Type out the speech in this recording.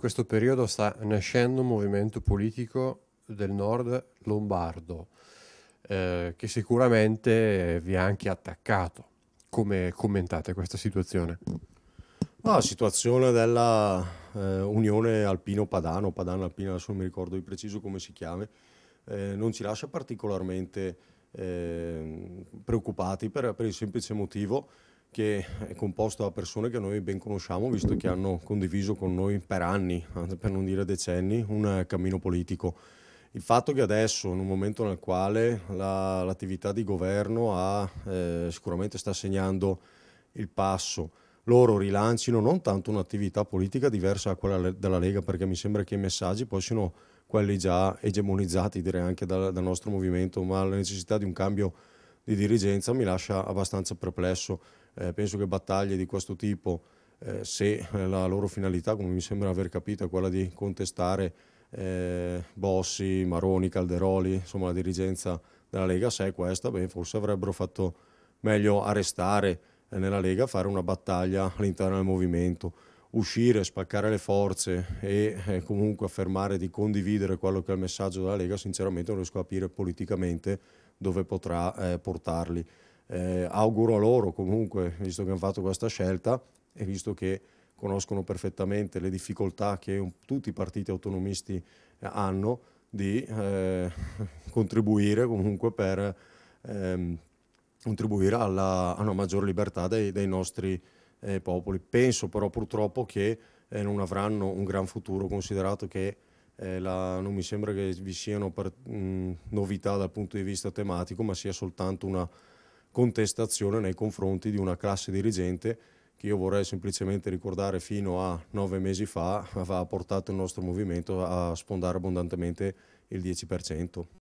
in questo periodo sta nascendo un movimento politico del nord lombardo eh, che sicuramente vi ha anche attaccato. Come commentate questa situazione? La situazione della eh, Unione Alpino-Padano, Padano-Alpino, adesso non mi ricordo di preciso come si chiami, eh, non ci lascia particolarmente ehm, preoccupati per, per il semplice motivo che è composto da persone che noi ben conosciamo, visto che hanno condiviso con noi per anni, per non dire decenni, un cammino politico. Il fatto che adesso, in un momento nel quale la, l'attività di governo ha, eh, sicuramente sta segnando il passo, loro rilancino non tanto un'attività politica diversa da quella della Lega, perché mi sembra che i messaggi poi siano quelli già egemonizzati, direi anche dal, dal nostro movimento, ma la necessità di un cambio politico di dirigenza mi lascia abbastanza perplesso. Eh, penso che battaglie di questo tipo, eh, se eh, la loro finalità, come mi sembra aver capito, è quella di contestare eh, Bossi, Maroni, Calderoli, insomma la dirigenza della Lega, se è questa, beh, forse avrebbero fatto meglio a restare eh, nella Lega, fare una battaglia all'interno del movimento. Uscire, spaccare le forze e eh, comunque affermare di condividere quello che è il messaggio della Lega, sinceramente non riesco a capire politicamente dove potrà eh, portarli. Eh, auguro a loro comunque, visto che hanno fatto questa scelta e visto che conoscono perfettamente le difficoltà che un, tutti i partiti autonomisti eh, hanno, di eh, contribuire comunque per ehm, contribuire alla, a una maggiore libertà dei, dei nostri eh, popoli. Penso però purtroppo che non avranno un gran futuro, considerato che eh, la, non mi sembra che vi siano per, mh, novità dal punto di vista tematico, ma sia soltanto una contestazione nei confronti di una classe dirigente che io vorrei semplicemente ricordare fino a nove mesi fa aveva portato il nostro movimento a sfondare abbondantemente il 10%.